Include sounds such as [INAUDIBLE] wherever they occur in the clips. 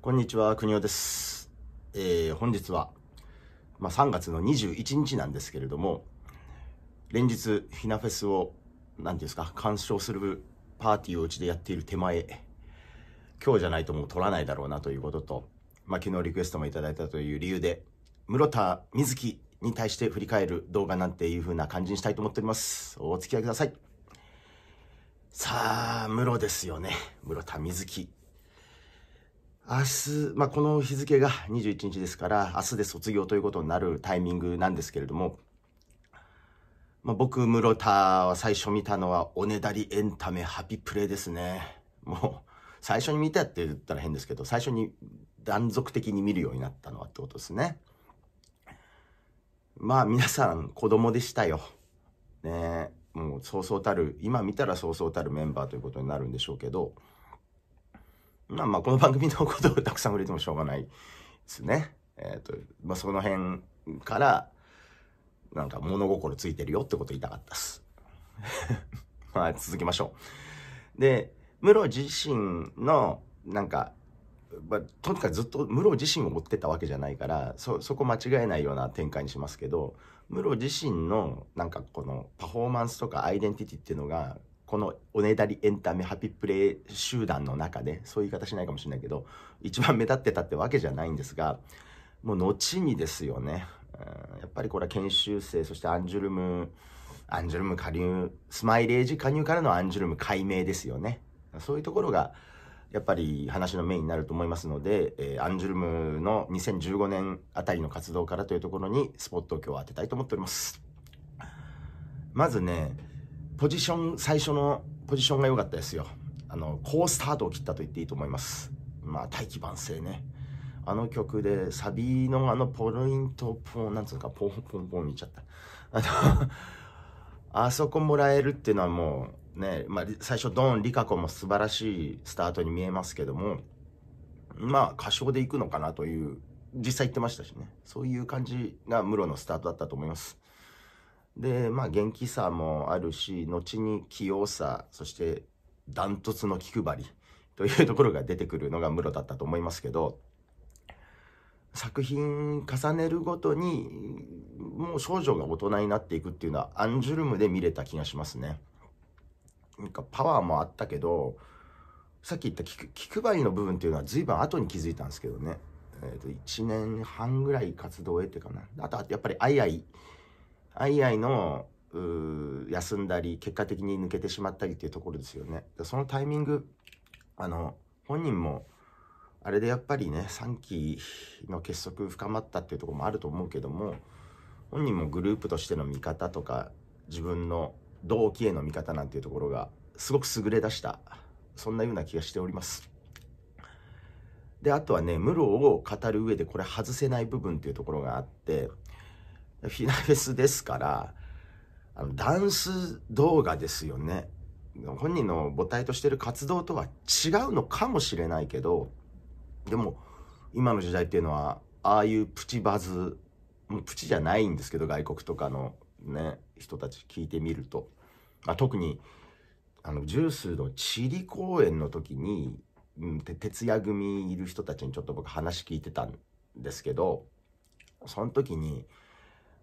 こんにちは、国尾です。えー、本日は、まあ、3月の21日なんですけれども、連日、ひなフェスを、なんていうんですか、鑑賞するパーティーをうちでやっている手前、今日じゃないともう取らないだろうなということと、まあ、昨日リクエストもいただいたという理由で、室田瑞希に対して振り返る動画なんていうふうな感じにしたいと思っております。お付き合いください。さあ、室ですよね。室田瑞希。明日、まあ、この日付が21日ですから、明日で卒業ということになるタイミングなんですけれども、まあ、僕、室田は最初見たのは、おねだりエンタメハピプレイですね。もう、最初に見たって言ったら変ですけど、最初に断続的に見るようになったのはってことですね。まあ、皆さん、子供でしたよ。ねもう、そうそうたる、今見たらそうそうたるメンバーということになるんでしょうけど、まあまあ、この番組のことをたくさん売れてもしょうがないですね。えっ、ー、と、まあ、その辺から、なんか物心ついてるよってこと言いたかったっす。[LAUGHS] まあ、続きましょう。で、ムロ自身の、なんか、まあ、とにかくずっとムロ自身を追ってたわけじゃないからそそこ間違えないような展開にしますけどムロ自身のなんかこのパフォーマンスとかアイデンティティっていうのがこのおねだりエンタメハピプレイ集団の中でそういう言い方しないかもしれないけど一番目立ってたってわけじゃないんですがもう後にですよねやっぱりこれは研修生そしてアンジュルムアンジュルム加入スマイレージ加入からのアンジュルム解明ですよねそういうところがやっぱり話のメインになると思いますので、えー、アンジュルムの2015年あたりの活動からというところにスポットを今日は当てたいと思っておりますまずねポジション、最初のポジションが良かったですよ。あの、好スタートを切ったと言っていいと思います。まあ、大器晩成ね。あの曲で、サビのあのポイント、ポン、なんつうか、ポンポンポン見ちゃった。あのあそこもらえるっていうのはもう、ね、まあ、最初、ドン、リカコも素晴らしいスタートに見えますけども、まあ、歌唱でいくのかなという、実際言ってましたしね。そういう感じが、ムロのスタートだったと思います。で、まあ、元気さもあるし、後に器用さ、そしてダントツの気配り [LAUGHS] というところが出てくるのがムロだったと思いますけど、作品重ねるごとに、もう少女が大人になっていくっていうのは、アンジュルムで見れた気がしますね。なんかパワーもあったけど、さっき言った気配りの部分っていうのはずいぶん後に気づいたんですけどね。えっ、ー、と、1年半ぐらい活動へっていうかな。あとやっぱりあいあい。あいの休んだり結果的に抜けてしまったりっていうところですよねそのタイミングあの本人もあれでやっぱりね3期の結束深まったっていうところもあると思うけども本人もグループとしての見方とか自分の同期への見方なんていうところがすごく優れ出したそんなような気がしておりますであとはね無ロを語る上でこれ外せない部分っていうところがあってフィナフェスですから、あのダンス動画ですよね。本人の母体としてる活動とは違うのかもしれないけど、でも、今の時代っていうのは、ああいうプチバズ、もうプチじゃないんですけど、外国とかのね、人たち聞いてみると。まあ、特に、あの、ジュースのチリ公演の時に、うん、徹夜組いる人たちにちょっと僕話聞いてたんですけど、その時に、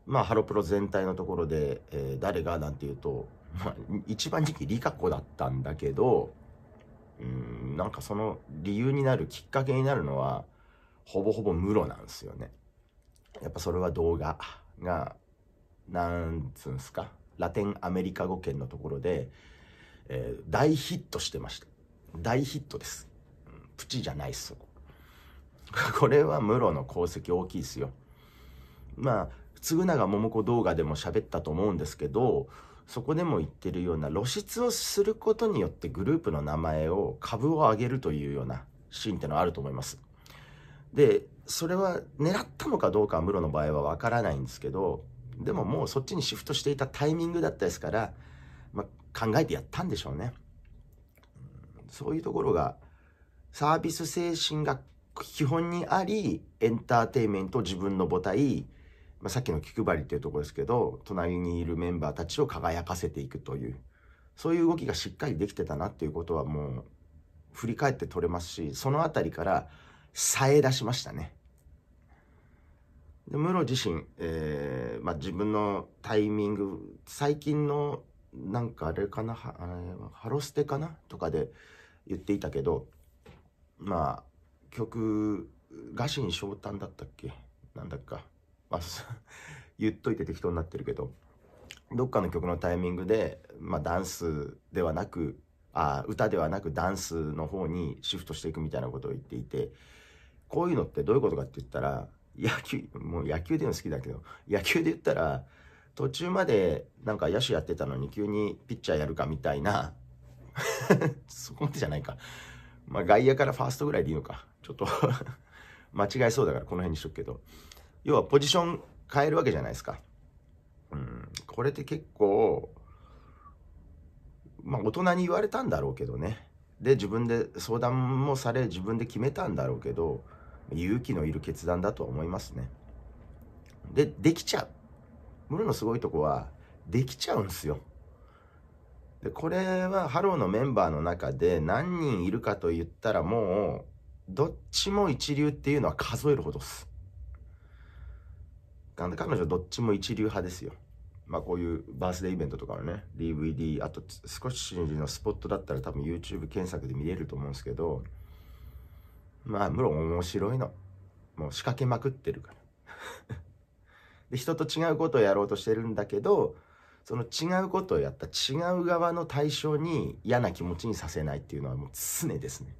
まあ、ハロプロ全体のところで、えー、誰がなんていうと、まあ、一番時期リカ子だったんだけど、うん、なんかその理由になるきっかけになるのは、ほぼほぼムロなんですよね。やっぱそれは動画が、なんつうんすか、ラテンアメリカ語圏のところで、えー、大ヒットしてました。大ヒットです。うん、プチじゃないっす、[LAUGHS] これはムロの功績大きいっすよ。まあ、嗣永桃子動画でも喋ったと思うんですけどそこでも言ってるような露出をすることによってグループの名前を株を上げるというようなシーンってのはあると思います。でそれは狙ったのかどうかはムロの場合は分からないんですけどでももうそっちにシフトしていたタイミングだったですから、まあ、考えてやったんでしょうね。そういうところがサービス精神が基本にありエンターテインメント自分の母体まあ、さっきの気配りっていうところですけど隣にいるメンバーたちを輝かせていくというそういう動きがしっかりできてたなっていうことはもう振り返って取れますしその辺りからさえ出しましたね。でムロ自身、えーまあ、自分のタイミング最近のなんかあれかなハロステかなとかで言っていたけどまあ曲「臥薪昇胆」だったっけなんだっかまあ、[LAUGHS] 言っといて適当になってるけどどっかの曲のタイミングで、まあ、ダンスではなくあ歌ではなくダンスの方にシフトしていくみたいなことを言っていてこういうのってどういうことかって言ったら野球もう野球での好きだけど野球で言ったら途中までなんか野手やってたのに急にピッチャーやるかみたいな [LAUGHS] そこまでじゃないかまあ外野からファーストぐらいでいいのかちょっと [LAUGHS] 間違えそうだからこの辺にしとくけど要はポジション変えるわけじゃないですか。うん、これって結構、まあ大人に言われたんだろうけどね。で、自分で相談もされ、自分で決めたんだろうけど、勇気のいる決断だとは思いますね。で、できちゃう。ムロのすごいとこは、できちゃうんすよ。で、これはハローのメンバーの中で何人いるかと言ったらもう、どっちも一流っていうのは数えるほどっす。彼女どっちも一流派ですよ。まあこういうバースデーイベントとかのね、DVD、あと少しのスポットだったら多分 YouTube 検索で見れると思うんですけど、まあ、むろ面白いの。もう仕掛けまくってるから。[LAUGHS] で、人と違うことをやろうとしてるんだけど、その違うことをやった違う側の対象に嫌な気持ちにさせないっていうのはもう常ですね。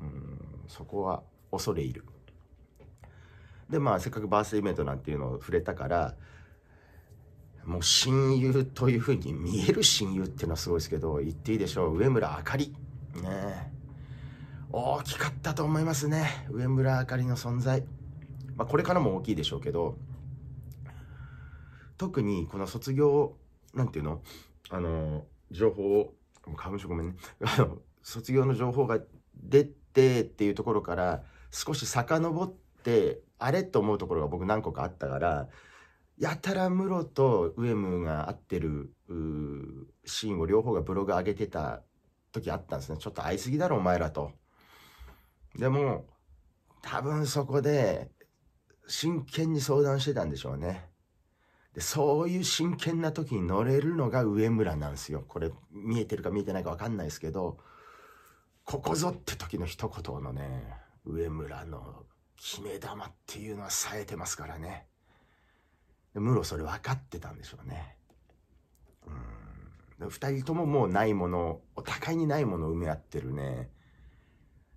うん、そこは恐れ入る。でまあせっかくバースイベントなんていうのを触れたからもう親友というふうに見える親友っていうのはすごいですけど言っていいでしょう上村あかりね大きかったと思いますね上村あかりの存在、まあ、これからも大きいでしょうけど特にこの卒業なんていうのあの情報を花粉症ごめんね卒業の情報が出てっていうところから少し遡ってあれと思うところが僕何個かあったからやたらムロとウエムが合ってるシーンを両方がブログ上げてた時あったんですねちょっと会いすぎだろお前らと。でも多分そこで真剣に相談してたんでしょうね。でそういう真剣な時に乗れるのが上村なんですよ。これ見えてるか見えてないか分かんないですけどここぞって時の一言のね上村の決め玉っていうのは冴えてますからね。ムロそれ分かってたんでしょうね。うん。二人とももうないものお互いにないものを埋め合ってるね。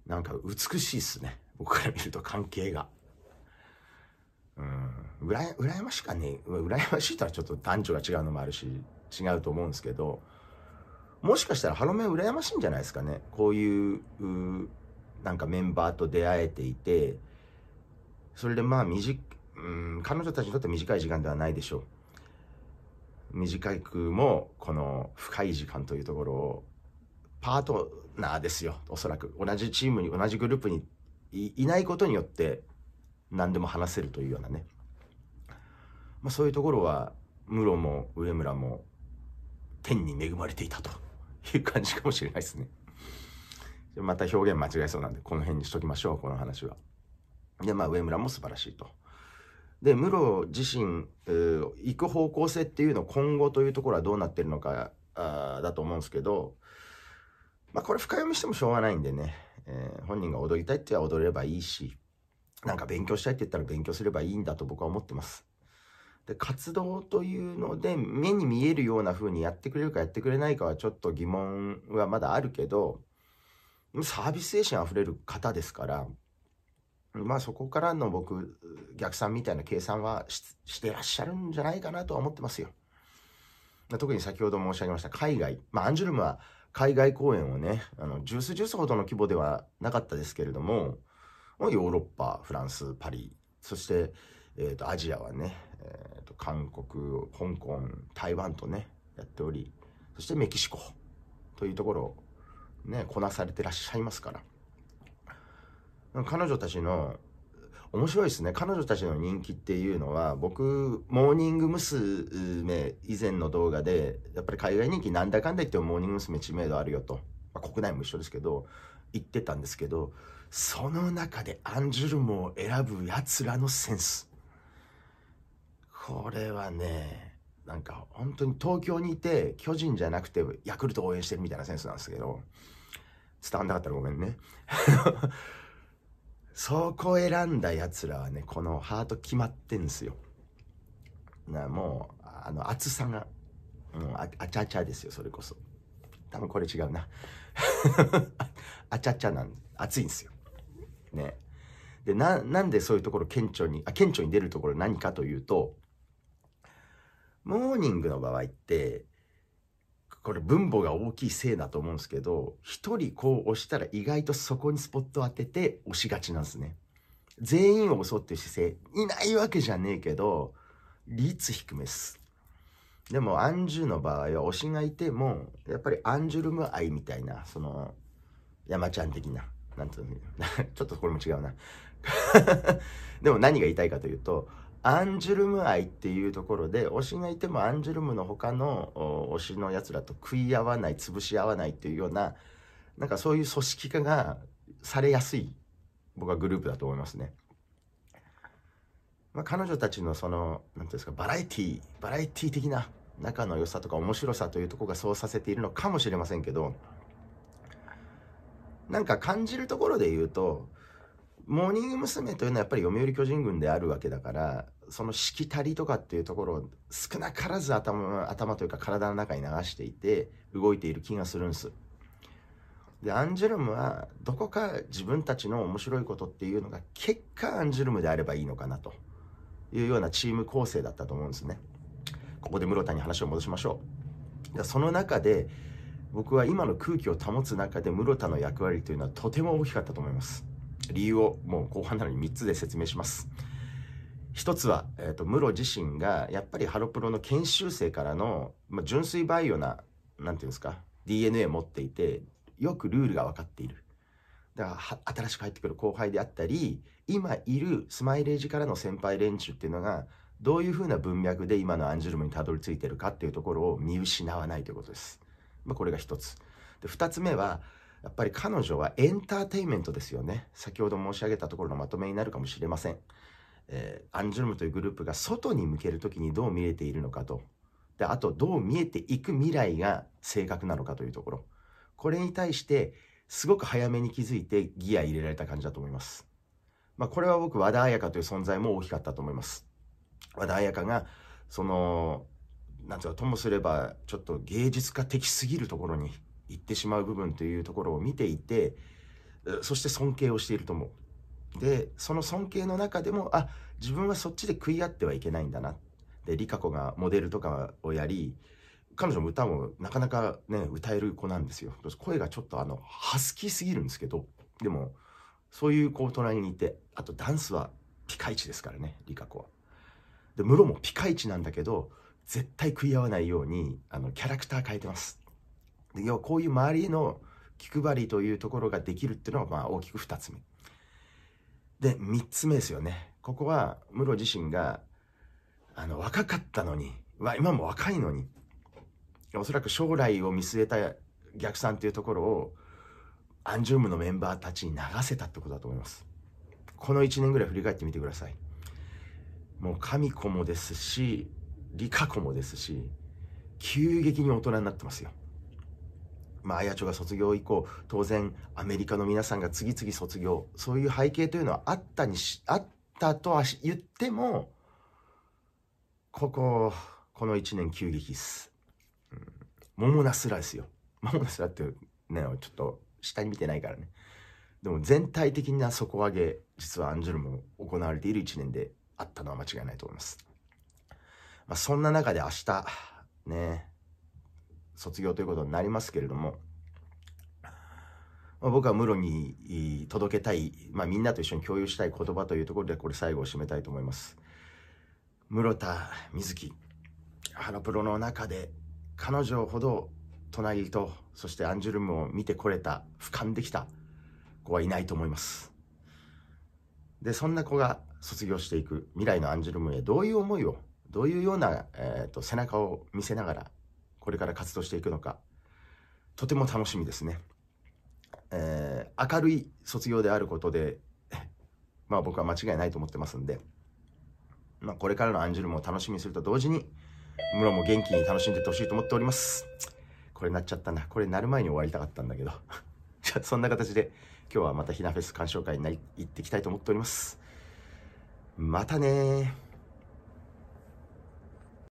なんか美しいっすね。僕から見ると関係が。うん。うらや、羨ましかね。うらやましいとはちょっと男女が違うのもあるし、違うと思うんですけど、もしかしたらハロメン羨ましいんじゃないですかね。こういう、うなんかメンバーと出会えていて、それでまあ短、うん、彼女たちにとって短い時間ではないでしょう。短くも、この深い時間というところを、パートナーですよ、おそらく。同じチームに、同じグループにいないことによって、何でも話せるというようなね。まあ、そういうところは、室も上村も、天に恵まれていたという感じかもしれないですね。また表現間違えそうなんで、この辺にしときましょう、この話は。で、まあ、上村も素晴らしいと。で、ムロ自身、行く方向性っていうの、今後というところはどうなってるのかあだと思うんですけど、まあ、これ深読みしてもしょうがないんでね、えー、本人が踊りたいって言は踊ればいいし、なんか勉強したいって言ったら勉強すればいいんだと僕は思ってます。で、活動というので、目に見えるような風にやってくれるかやってくれないかはちょっと疑問はまだあるけど、サービス精神あふれる方ですから、まあそこからの僕、逆算みたいな計算はしてらっしゃるんじゃないかなとは思ってますよ。特に先ほど申し上げました海外、まあ、アンジュルムは海外公演をね、あの、ジュースジュースほどの規模ではなかったですけれども、ヨーロッパ、フランス、パリ、そして、えっ、ー、と、アジアはね、えっ、ー、と、韓国、香港、台湾とね、やっており、そしてメキシコというところをね、こなされてらっしゃいますから。彼女たちの面白いですね彼女たちの人気っていうのは僕モーニング娘。以前の動画でやっぱり海外人気なんだかんだ言ってもモーニング娘。知名度あるよと、まあ、国内も一緒ですけど言ってたんですけどその中でアンジュルムを選ぶやつらのセンスこれはねなんか本当に東京にいて巨人じゃなくてヤクルト応援してるみたいなセンスなんですけど伝わんなかったらごめんねそこ選んだやつらはね、このハート決まってんすよ。なもう、あの、厚さが、もうあ、あちゃちゃですよ、それこそ。多分これ違うな。[LAUGHS] あちゃちゃなん、熱いんですよ。ね。で、な、なんでそういうところ顕著に、あ、顕著に出るところ何かというと、モーニングの場合って、これ分母が大きいせいだと思うんですけど、一人こう押したら意外とそこにスポット当てて押しがちなんですね。全員を襲ってる姿勢、いないわけじゃねえけど、率低めです。でも、アンジュの場合は推しがいても、やっぱりアンジュルム愛みたいな、その、山ちゃん的な、何ていうの、[LAUGHS] ちょっとこれも違うな。[LAUGHS] でも何が言いたいかというと、アンジュルム愛っていうところで推しがいてもアンジュルムの他の推しのやつらと食い合わない潰し合わないっていうようななんかそういう組織化がされやすい僕はグループだと思いますね。まあ、彼女たちのその何ていうんですかバラエティーバラエティー的な仲の良さとか面白さというとこがそうさせているのかもしれませんけどなんか感じるところで言うとモーニング娘。というのはやっぱり読売巨人軍であるわけだからそのしきたりとかっていうところを少なからず頭頭というか体の中に流していて動いている気がするんです。でアンジュルムはどこか自分たちの面白いことっていうのが結果アンジュルムであればいいのかなというようなチーム構成だったと思うんですね。ここで室田に話を戻しましょう。その中で僕は今の空気を保つ中で室田の役割というのはとても大きかったと思います。理由をもう後半なのに3つで説明します。一つは、えーと、ムロ自身がやっぱりハロプロの研修生からの、まあ、純粋培養な何て言うんですか DNA 持っていてよくルールが分かっているだから新しく入ってくる後輩であったり今いるスマイレージからの先輩連中っていうのがどういうふうな文脈で今のアンジュルムにたどり着いてるかっていうところを見失わないということです、まあ、これが一つで二つ目はやっぱり彼女はエンターテインメントですよね先ほど申し上げたところのまとめになるかもしれませんえー、アンジュルムというグループが外に向ける時にどう見えているのかとであとどう見えていく未来が正確なのかというところこれに対してすごく早めに気づいてギア入れられた感じだと思います、まあ、これは僕和田彩香という存在も大きかったと思います和田彩香がそのなんていうかともすればちょっと芸術家的すぎるところに行ってしまう部分というところを見ていてそして尊敬をしていると思うでその尊敬の中でもあ自分はそっちで食い合ってはいけないんだなでリカ子がモデルとかをやり彼女も歌もなかなかね歌える子なんですよ声がちょっとあのハスキーすぎるんですけどでもそういうこう隣にいてあとダンスはピカイチですからねリカ子は。で室もピカイチなんだけど絶対食い合わないようにあのキャラクター変えてます。で要はこういう周りの気配りというところができるっていうのはまあ大きく2つ目。で、3つ目ですよね。ここは、ムロ自身が、あの、若かったのに、今も若いのに、おそらく将来を見据えた逆算というところを、アンジュームのメンバーたちに流せたってことだと思います。この1年ぐらい振り返ってみてください。もう神子もですし、理科子もですし、急激に大人になってますよ。まあ、綾町が卒業以降、当然、アメリカの皆さんが次々卒業、そういう背景というのはあったにし、あったとは言っても、ここ、この1年急激っす。うん、桃なすらですよ。桃なすらってね、ちょっと下に見てないからね。でも全体的な底上げ、実はアンジュルも行われている1年であったのは間違いないと思います。まあ、そんな中で明日、ね、卒業ということになりますけれども、まあ、僕は室に届けたい、まあ、みんなと一緒に共有したい言葉というところでこれ最後を締めたいと思います。室田瑞希ハロプロの中で彼女ほど隣とそしてアンジュルムを見てこれた俯瞰できた子はいないと思いますでそんな子が卒業していく未来のアンジュルムへどういう思いをどういうような、えーと背中を見せながらこれから活動していくのか、とても楽しみですね。えー、明るい卒業であることで、[LAUGHS] まあ僕は間違いないと思ってますんで、まあこれからのアンジュルムを楽しみにすると同時に、ムロも元気に楽しんでってほしいと思っております。これなっちゃったな。これなる前に終わりたかったんだけど。[LAUGHS] じゃあそんな形で今日はまたひなフェス鑑賞会に行ってきたいと思っております。またね